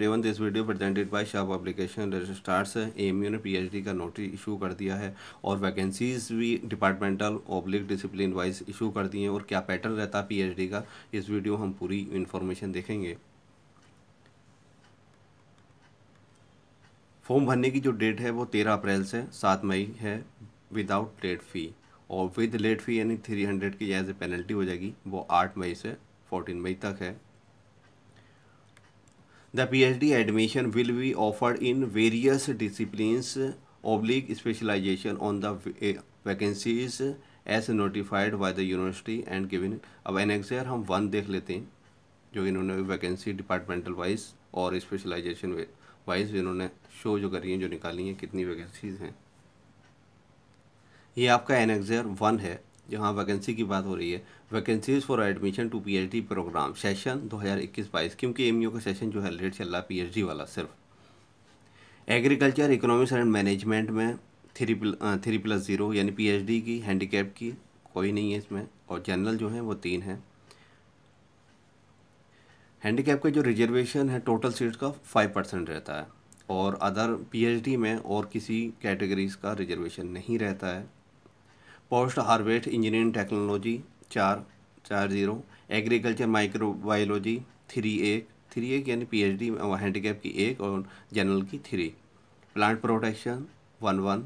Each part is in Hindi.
Raven this video presented by Shah publication registrars M U ने पी एच डी का नोटिस इशू कर दिया है और वैकेंसीज भी departmental oblique discipline wise issue कर दिए हैं और क्या पैटर्न रहता है पी एच डी का इस वीडियो हम पूरी इन्फॉर्मेशन देखेंगे फॉर्म भरने की जो डेट है वो तेरह अप्रैल से सात मई है विदाउट लेट फ़ी और विद लेट फ़ी यानी थ्री हंड्रेड की एज ए पेनल्टी हो जाएगी वो आठ मई से फोर्टीन मई तक है The PhD admission will be offered in various disciplines oblique specialization on the vacancies as notified by the university and given अब एनेक्सर हम वन देख लेते हैं जो इन्होंने वैकेंसी डिपार्टमेंटल वाइज और स्पेशलाइजेशन वाइज इन्होंने शो जो करी हैं जो निकाली हैं कितनी वैकेंसीज हैं ये आपका एनेक्सर वन है जहाँ वैकेंसी की बात हो रही है vacancies for admission to PhD program session 2021-22 क्योंकि एम का सेशन जो है लेट चल रहा है पीएचडी वाला सिर्फ एग्रीकल्चर इकोनॉमिक्स एंड मैनेजमेंट में थ्री थ्री प्लस ज़ीरो यानी पीएचडी की हैंडीकैप की कोई नहीं है इसमें और जनरल जो है वो तीन है हैंडीकैप का जो रिजर्वेशन है टोटल सीट का फाइव परसेंट रहता है और अदर पी में और किसी कैटेगरीज़ का रिजर्वेशन नहीं रहता है पोस्ट हार्वेस्ट इंजीनियरिंग टेक्नोलॉजी चार चार जीरो एग्रीकल्चर माइक्रोबायोलॉजी थ्री एक थ्री एक यानी पी एच डी हैंडीकैप की एक और जनरल की three plant protection one one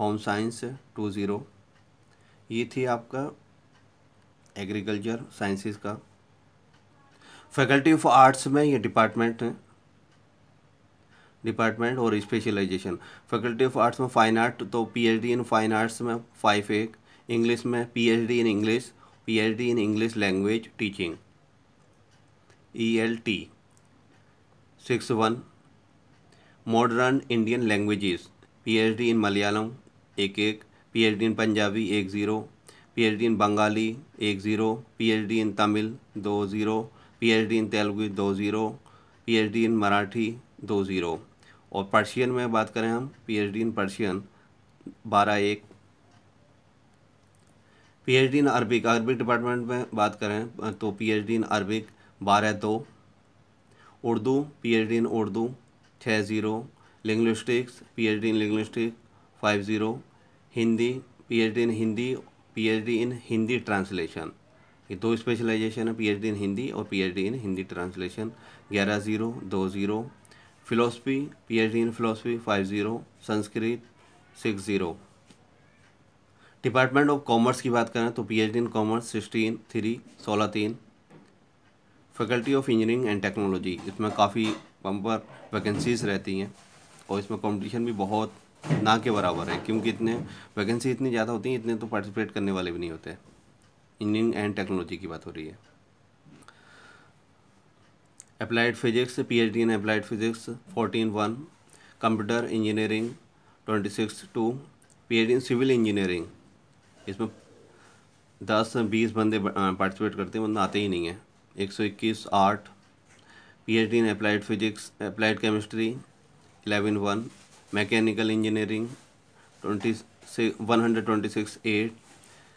home science two zero ये थी आपका एग्रीकल्चर साइंसेस का फैकल्टी ऑफ आर्ट्स में ये डिपार्टमेंट है डिपार्टमेंट और स्पेशलाइजेशन फैकल्टी ऑफ आर्ट्स में फ़ाइन आर्ट तो पीएचडी इन फाइन आर्ट्स में फाइव एक इंग्लिश में PhD in English PhD in English language teaching E L T six one modern Indian languages PhD in Malayalam एक एक पीएचडी इन पंजाबी एक ज़ीरो पीएचडी इन बंगाली एक ज़ीरो पीएचडी इन तमिल दो ज़ीरो पीएचडी इन तेलुगु दो ज़ीरो पीएचडी इन मराठी दो ज़ीरो और पर्शियन में बात करें हम पीएचडी इन पर्शियन बारह एक PhD in Arabic Arabic department में बात करें तो पीएचडी इन अरबिक बारह दो उर्दू पीएचडी इन उर्दू छः zero linguistics PhD in linguistic five zero Hindi PhD in Hindi PhD in Hindi translation ये दो स्पेशलाइजेशन है पीएचडी इन हिंदी और पीएचडी इन हिंदी ट्रांसलेशन ग्यारह ज़ीरो दो zero philosophy PhD in philosophy five zero Sanskrit six zero department of commerce की बात करें तो PhD in commerce sixteen three सोलह तीन faculty of engineering and technology इसमें काफ़ी बम्पर वैकेंसीज रहती हैं और इसमें कंपटीशन भी बहुत ना के बराबर है क्योंकि इतने वैकेंसी इतनी ज़्यादा होती हैं इतने तो पार्टिसिपेट करने वाले भी नहीं होते इंजीनियरिंग एंड टेक्नोलॉजी की बात हो रही है applied physics P H D in applied physics fourteen one computer engineering twenty six two P H D in civil engineering इसमें दस बीस बंदे पार्टिसिपेट करते हैं वरना मतलब आते ही नहीं है एक सौ इक्कीस art P H D in applied physics applied chemistry eleven one mechanical engineering twenty से one hundred twenty six eight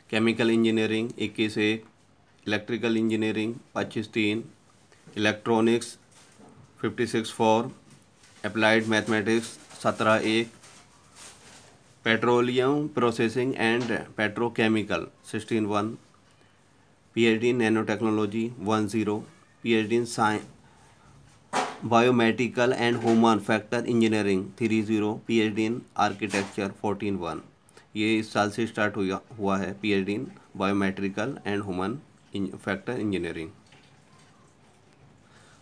chemical engineering इक्कीस एक इलेक्ट्रिकल इंजीनियरिंग पच्चीस तीन electronics fifty six four applied mathematics सत्रह एक petroleum processing and petrochemical sixteen one P H D in nano technology one zero P H D in science biomedical and human factor engineering three zero P H D in architecture fourteen one ये इस साल से स्टार्ट हुआ हुआ है P H D in biometrical and human factor engineering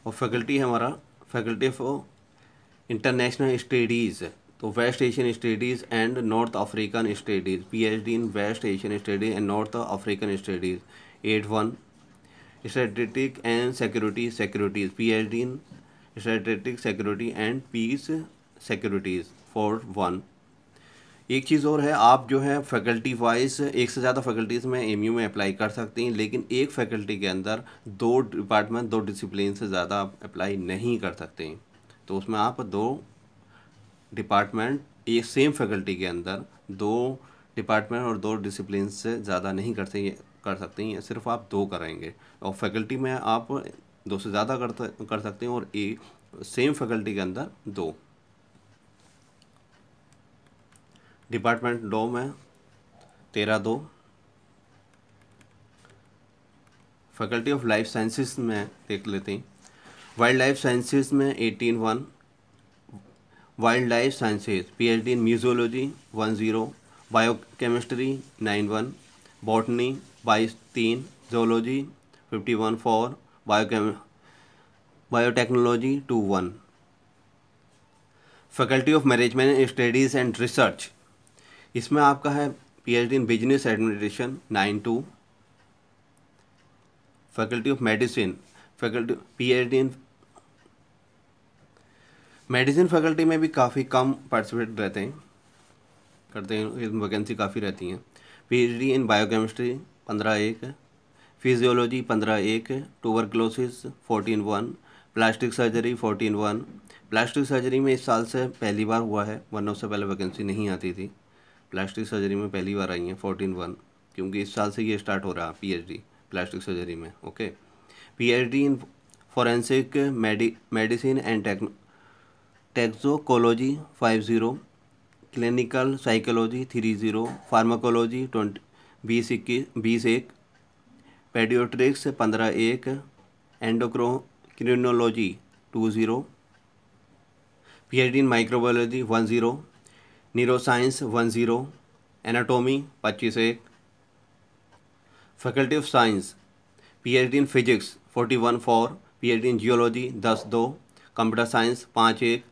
और फैकल्टी है हमारा फैकल्टी ऑफ इंटरनेशनल स्टडीज़ तो West Asian studies and North African studies PhD in West Asian studies and North African studies eight one strategic and security securities PhD in strategic security and peace securities for one एक चीज़ और है आप जो है फैकल्टी वाइज एक से ज़्यादा फैकल्टीज़ में एम में अप्लाई कर सकते हैं लेकिन एक फैकल्टी के अंदर दो डिपार्टमेंट दो डिसिप्लिन से ज़्यादा आप अप्लाई नहीं कर सकते तो उसमें आप दो डिपार्टमेंट ये सेम फैकल्टी के अंदर दो डिपार्टमेंट और दो डिसिप्लिन से ज़्यादा नहीं करते कर सकते हैं सिर्फ आप दो करेंगे और फैकल्टी में आप दो से ज़्यादा कर कर सकते हैं और ए सेम फैकल्टी के अंदर दो डिपार्टमेंट दो में तेरह दो फैकल्टी ऑफ लाइफ साइंसेस में देख लेते हैं वाइल्ड लाइफ साइंसेस में eighteen one wild life sciences PhD in museology one zero bio chemistry nine one botany बाईस तीन zoology fifty one four bio biotechnology two one faculty of management studies and research इसमें आपका है PhD in business administration nine two faculty of medicine faculty PhD in medicine faculty में भी काफ़ी कम पार्टिसिपेट रहते हैं करते हैं वैकेंसी काफ़ी रहती हैं पीएचडी इन बायोकेमिस्ट्री पंद्रह एक फिजियोलॉजी पंद्रह एक क्लोसिस fourteen one plastic surgery fourteen one plastic surgery में इस साल से पहली बार हुआ है वरना उससे पहले वैकेंसी नहीं आती थी प्लास्टिक सर्जरी में पहली बार आई है फोर्टीन वन क्योंकि इस साल से ये स्टार्ट हो रहा है डी प्लास्टिक सर्जरी में okay D in forensic medicine and techno toxicology five zero clinical psychology three zero pharmacology twenty बीस इक्कीस बीस एक पेडियोट्रिक्स पंद्रह एक endocrinology two zero P H D in microbiology one zero neuroscience one zero anatomy पच्चीस एक faculty of science P H D in physics forty one four P H D in geology दस दो कंप्यूटर साइंस पाँच एक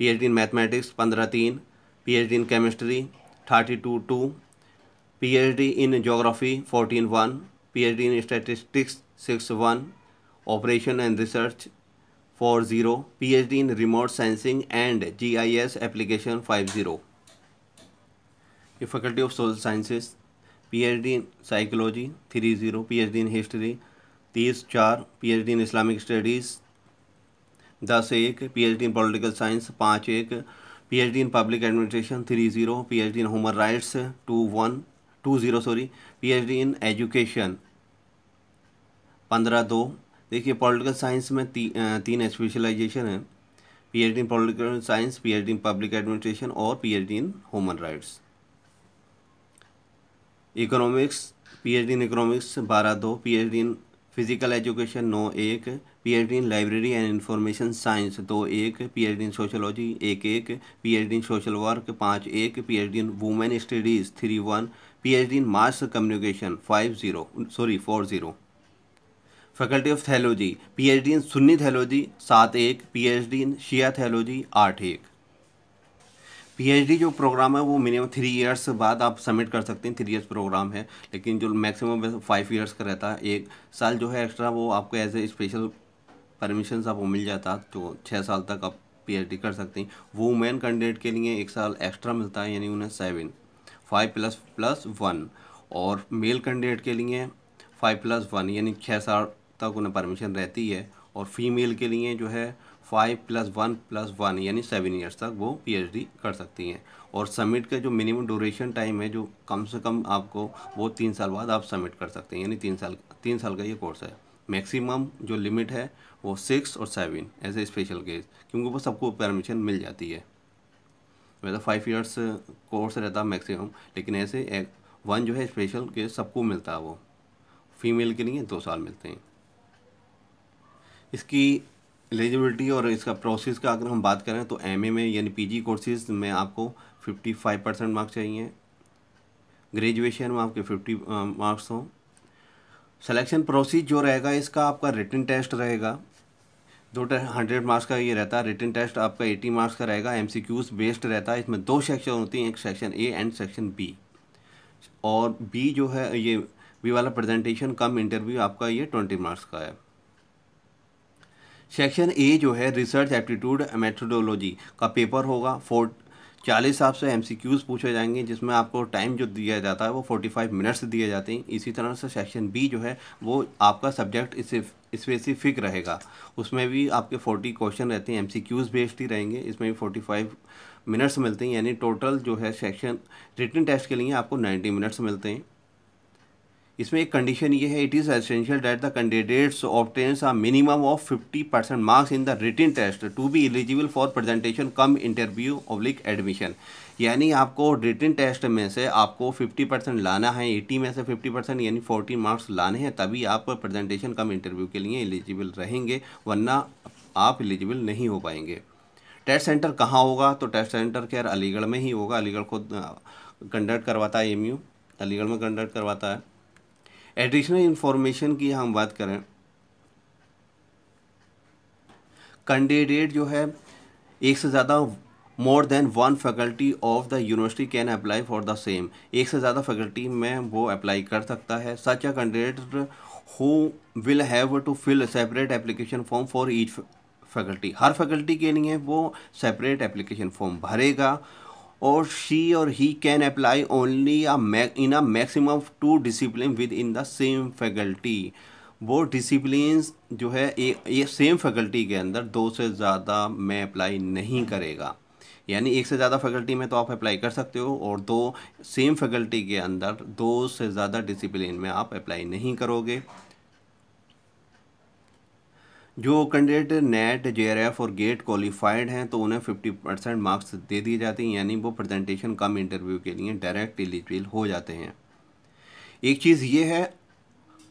PhD in Mathematics 15 PhD in Chemistry 32 2 PhD in Geography 14 1 PhD in Statistics 6 1 Operation and Research 4 0 PhD in Remote Sensing and GIS Application 5 0 Faculty of Social Sciences PhD in Psychology 3 0 PhD in History 34 PhD in Islamic Studies दस एक P H D in political science पाँच एक P H D in public administration three zero P H D in human rights two one two zero sorry P H D in education पंद्रह दो देखिए पॉलिटिकल साइंस में ती, तीन स्पेशलाइजेशन है P H D in political science P H D in public administration और P H D in human rights economics P H D in economics बारह दो P H D in physical education नौ एक D in library and information science दो एक डी इन सोशोलॉजी एक एक डी इन सोशल वर्क पाँच एक D in women studies three one D in mass communication five zero sorry four zero faculty of theology D in Sunni theology सात एक डी इन शिया थैलोजी आठ एक पीएचडी जो प्रोग्राम है वो मिनिमम थ्री इयर्स बाद आप सबमिट कर सकते हैं थ्री इयर्स प्रोग्राम है लेकिन जो मैक्सिमम फाइव इयर्स का रहता है एक साल जो है एक्स्ट्रा वो आपको एज ए स्पेशल परमिशन आपको मिल जाता तो छः साल तक आप पी कर सकते हैं वो वुमेन कैंडिडेट के लिए एक साल एक्स्ट्रा मिलता है यानी उन्हें seven five plus plus one और मेल कैंडिडेट के लिए फाइव प्लस वन यानी छः साल तक उन्हें परमिशन रहती है और फीमेल के लिए जो है five plus one plus one यानी सेवन ईयर्स तक वो पीएचडी कर सकती हैं और सबमिट का जो मिनिमम ड्यूरेशन टाइम है जो कम से कम आपको वो तीन साल बाद आप सबमिट कर सकते हैं यानी तीन साल तीन साल का ये कोर्स है मैक्सिमम जो लिमिट है वो सिक्स और seven as a special case क्योंकि वो सबको परमिशन मिल जाती है वैसे फाइव ईयर्स कोर्स रहता मैक्सिमम लेकिन ऐसे एक वन जो है स्पेशल केस सबको मिलता है वो फीमेल के लिए दो साल मिलते हैं इसकी एलिजिबिलिटी और इसका प्रोसेस का अगर हम बात करें तो एमए में यानी पीजी कोर्सेज में आपको 55 परसेंट मार्क्स चाहिए ग्रेजुएशन में आपके 50 मार्क्स हों सेलेक्शन प्रोसेस जो रहेगा इसका आपका रिटन टेस्ट रहेगा दो हंड्रेड मार्क्स का ये रहता है रिटन टेस्ट आपका एटी मार्क्स का रहेगा एम सी क्यूज़ बेस्ड रहता है इसमें दो सेक्शन होती हैं एक section A and section B और बी जो है ये बी वाला प्रेजेंटेशन कम इंटरव्यू आपका ये ट्वेंटी मार्क्स का है सेक्शन ए जो है रिसर्च एप्टीट्यूड मेथोडोलॉजी का पेपर होगा फोर चालीस आपसे एम सी क्यूज़ पूछे जाएंगे जिसमें आपको टाइम जो दिया जाता है वो फोर्टी फाइव मिनट्स दिए जाते हैं इसी तरह से सेक्शन बी जो है वो आपका सब्जेक्ट स्पेसिफिक रहेगा उसमें भी आपके फोर्टी क्वेश्चन रहते हैं एम सी क्यूज़ बेस्ड ही रहेंगे इसमें भी फोर्टी फाइव मिनट्स मिलते हैं यानी टोटल जो है सेक्शन रिटर्न टेस्ट के लिए आपको नाइन्टी मिनट्स मिलते हैं इसमें एक कंडीशन ये है it is essential that the candidates obtains a minimum of fifty percent marks in the written test to be eligible for presentation cum interview oblique admission यानी आपको रिटिन टेस्ट में से आपको 50 परसेंट लाना है 80 में से 50 परसेंट यानी 40 मार्क्स लाने हैं तभी आप प्रेजेंटेशन कम इंटरव्यू के लिए एलिजिबल रहेंगे वरना आप एलिजिबल नहीं हो पाएंगे टेस्ट सेंटर कहाँ होगा तो टेस्ट सेंटर खैर अलीगढ़ में ही होगा अलीगढ़ खुद कंडक्ट करवाता है एम अलीगढ़ में कंडक्ट करवाता है एडिशनल इन्फॉर्मेशन की हम बात करें कैंडिडेट जो है एक से ज़्यादा more than one faculty of the university can apply for the same एक से ज़्यादा फैकल्टी में वो अप्लाई कर सकता है such a candidate who will have to fill separate application form for each faculty हर फैकल्टी के लिए वो सेपरेट एप्लीकेशन फॉर्म भरेगा और she or he can apply only in a a maximum of two discipline within the same वो डिसिप्लिन जो है एक सेम फैकल्टी के अंदर दो से ज़्यादा में अप्लाई नहीं करेगा यानी एक से ज़्यादा फैकल्टी में तो आप अप्लाई कर सकते हो और दो सेम फैकल्टी के अंदर दो से ज़्यादा डिसिप्लिन में आप अप्लाई नहीं करोगे जो कैंडिडेट नेट जे और गेट क्वालिफाइड हैं तो उन्हें 50 परसेंट मार्क्स दे दिए जाते हैं यानी वो प्रेजेंटेशन कम इंटरव्यू के लिए डायरेक्ट एलिजिबल हो जाते हैं एक चीज़ ये है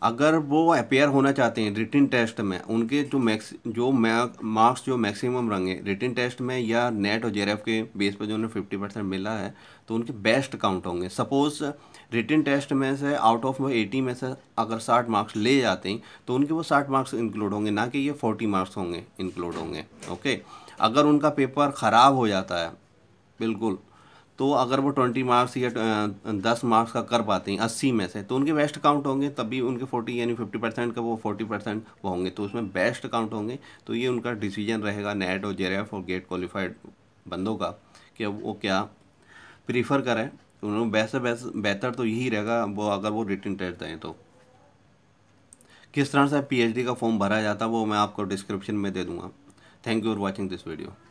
अगर वो अपेयर होना चाहते हैं रिटिन टेस्ट में उनके जो मैक्स जो मार्क्स जो मैक्सिमम रंगे रिटिन टेस्ट में या नेट और जेरफ के बेस पर जो उन्हें फिफ्टी परसेंट मिला है तो उनके बेस्ट काउंट होंगे सपोज़ रिटिन टेस्ट में से आउट ऑफ एटी में से अगर साठ मार्क्स ले जाते हैं तो उनके वो साठ मार्क्स इंक्लूड होंगे ना कि ये फोर्टी मार्क्स होंगे इंक्लूड होंगे ओके अगर उनका पेपर ख़राब हो जाता है बिल्कुल तो अगर वो ट्वेंटी मार्क्स या दस मार्क्स का कर पाते हैं अस्सी में से तो उनके बेस्ट काउंट होंगे तभी उनके फोर्टी यानी फिफ्टी परसेंट का वो फोर्टी परसेंट वो होंगे तो उसमें बेस्ट काउंट होंगे तो ये उनका डिसीजन रहेगा नेट और जेरेफ और गेट क्वालिफाइड बंदों का कि वो क्या प्रीफर करें उन्होंने बेस्ट बेहतर तो यही रहेगा वो अगर वो रिटर्न टेस्ट दें तो किस तरह से पीएचडी का फॉर्म भरा जाता है वो मैं आपको डिस्क्रिप्शन में दे दूँगा thank you for watching this video